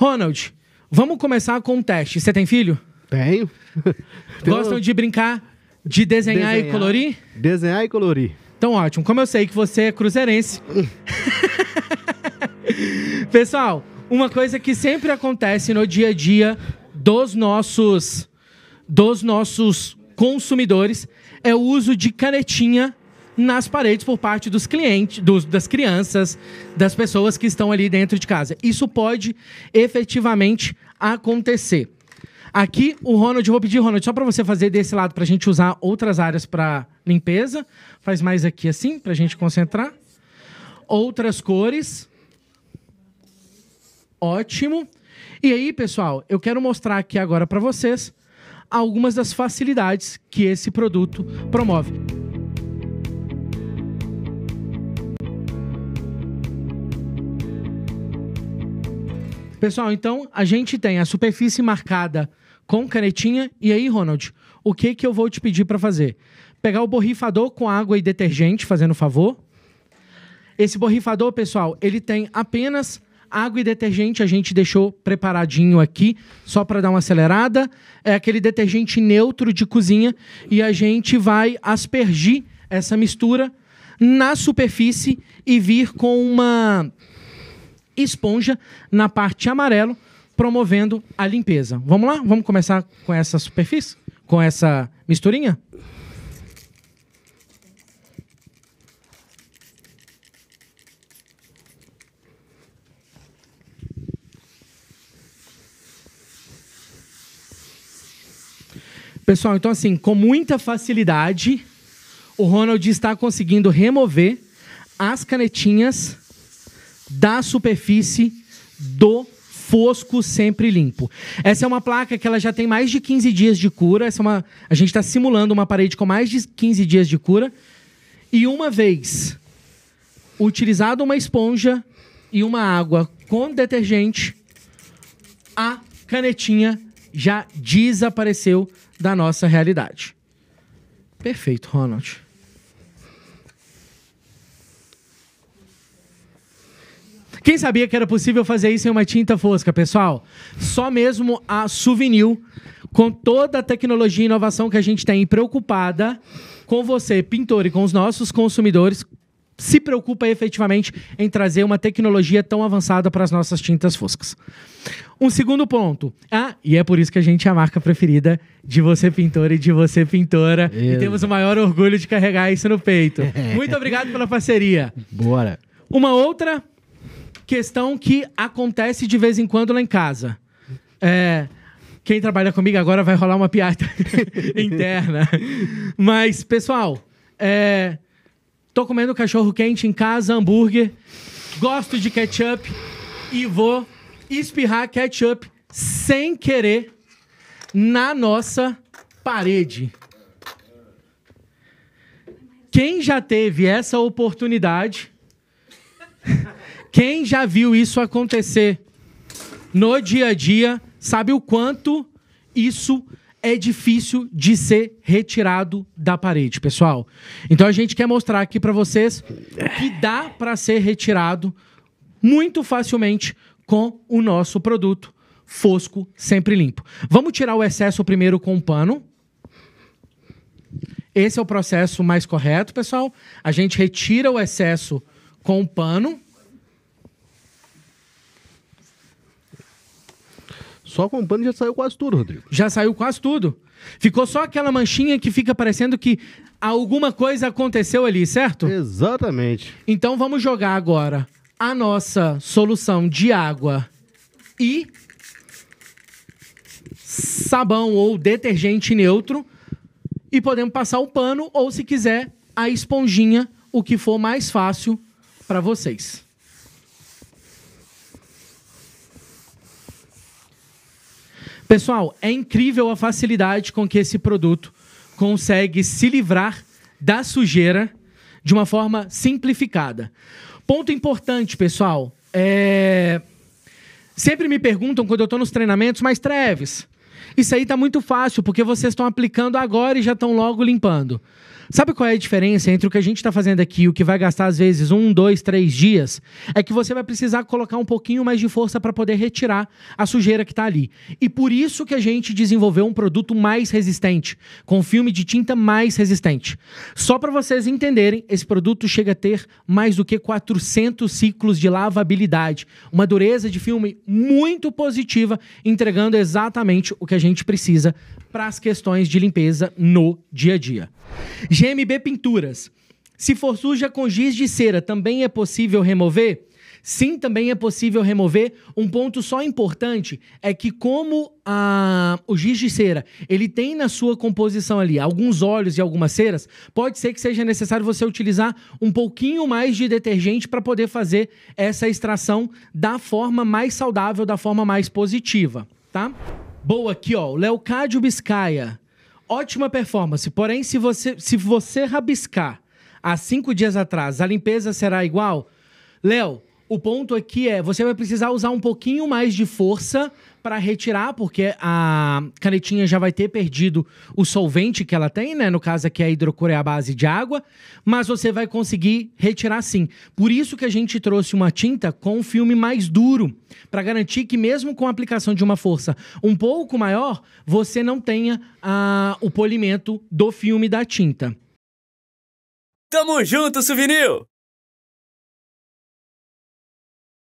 Ronald, vamos começar com um teste. Você tem filho? Tenho. Gostam de brincar, de desenhar, desenhar e colorir? Desenhar e colorir. Então, ótimo. Como eu sei que você é cruzeirense. Pessoal, uma coisa que sempre acontece no dia a dia dos nossos dos nossos consumidores é o uso de canetinha nas paredes por parte dos clientes, dos, das crianças, das pessoas que estão ali dentro de casa. Isso pode efetivamente acontecer. Aqui, o Ronald, vou pedir, Ronald, só para você fazer desse lado, para a gente usar outras áreas para limpeza. Faz mais aqui assim, para a gente concentrar. Outras cores. Ótimo. E aí, pessoal, eu quero mostrar aqui agora para vocês algumas das facilidades que esse produto promove. Pessoal, então a gente tem a superfície marcada com canetinha. E aí, Ronald, o que, que eu vou te pedir para fazer? Pegar o borrifador com água e detergente, fazendo favor. Esse borrifador, pessoal, ele tem apenas água e detergente a gente deixou preparadinho aqui, só para dar uma acelerada. É aquele detergente neutro de cozinha e a gente vai aspergir essa mistura na superfície e vir com uma esponja na parte amarelo, promovendo a limpeza. Vamos lá? Vamos começar com essa superfície? Com essa misturinha? Pessoal, então assim, com muita facilidade, o Ronald está conseguindo remover as canetinhas da superfície do fosco sempre limpo. Essa é uma placa que ela já tem mais de 15 dias de cura. Essa é uma, a gente está simulando uma parede com mais de 15 dias de cura. E uma vez utilizada uma esponja e uma água com detergente, a canetinha já desapareceu da nossa realidade. Perfeito, Ronald. Quem sabia que era possível fazer isso em uma tinta fosca, pessoal? Só mesmo a Souvenir, com toda a tecnologia e inovação que a gente tem preocupada com você, pintor, e com os nossos consumidores, se preocupa efetivamente em trazer uma tecnologia tão avançada para as nossas tintas foscas. Um segundo ponto. Ah, e é por isso que a gente é a marca preferida de você pintor e de você pintora. E temos o maior orgulho de carregar isso no peito. Muito obrigado pela parceria. Bora. Uma outra questão que acontece de vez em quando lá em casa. É, quem trabalha comigo agora vai rolar uma piada interna. Mas, pessoal, é, tô comendo cachorro quente em casa, hambúrguer, gosto de ketchup e vou espirrar ketchup sem querer na nossa parede. Quem já teve essa oportunidade quem já viu isso acontecer no dia a dia sabe o quanto isso é difícil de ser retirado da parede, pessoal. Então a gente quer mostrar aqui para vocês que dá para ser retirado muito facilmente com o nosso produto fosco sempre limpo. Vamos tirar o excesso primeiro com um pano. Esse é o processo mais correto, pessoal. A gente retira o excesso com um pano. só comprando já saiu quase tudo, Rodrigo. Já saiu quase tudo. Ficou só aquela manchinha que fica parecendo que alguma coisa aconteceu ali, certo? Exatamente. Então vamos jogar agora a nossa solução de água e sabão ou detergente neutro e podemos passar o pano ou se quiser a esponjinha, o que for mais fácil para vocês. Pessoal, é incrível a facilidade com que esse produto consegue se livrar da sujeira de uma forma simplificada. Ponto importante, pessoal. É... Sempre me perguntam quando eu estou nos treinamentos, mas Treves, isso aí está muito fácil, porque vocês estão aplicando agora e já estão logo limpando. Sabe qual é a diferença entre o que a gente está fazendo aqui e o que vai gastar, às vezes, um, dois, três dias? É que você vai precisar colocar um pouquinho mais de força para poder retirar a sujeira que está ali. E por isso que a gente desenvolveu um produto mais resistente, com filme de tinta mais resistente. Só para vocês entenderem, esse produto chega a ter mais do que 400 ciclos de lavabilidade, uma dureza de filme muito positiva, entregando exatamente o que a gente precisa para as questões de limpeza no dia a dia. GMB Pinturas. Se for suja com giz de cera, também é possível remover? Sim, também é possível remover. Um ponto só importante é que como a, o giz de cera, ele tem na sua composição ali alguns óleos e algumas ceras, pode ser que seja necessário você utilizar um pouquinho mais de detergente para poder fazer essa extração da forma mais saudável, da forma mais positiva, tá? boa aqui, ó. O Leocádio Biscaia. Ótima performance, porém, se você, se você rabiscar há cinco dias atrás, a limpeza será igual? Léo, o ponto aqui é, você vai precisar usar um pouquinho mais de força para retirar, porque a canetinha já vai ter perdido o solvente que ela tem, né? No caso aqui é a hidrocor é a base de água, mas você vai conseguir retirar sim. Por isso que a gente trouxe uma tinta com um filme mais duro, para garantir que mesmo com a aplicação de uma força um pouco maior, você não tenha ah, o polimento do filme da tinta. Tamo junto, Souvenir!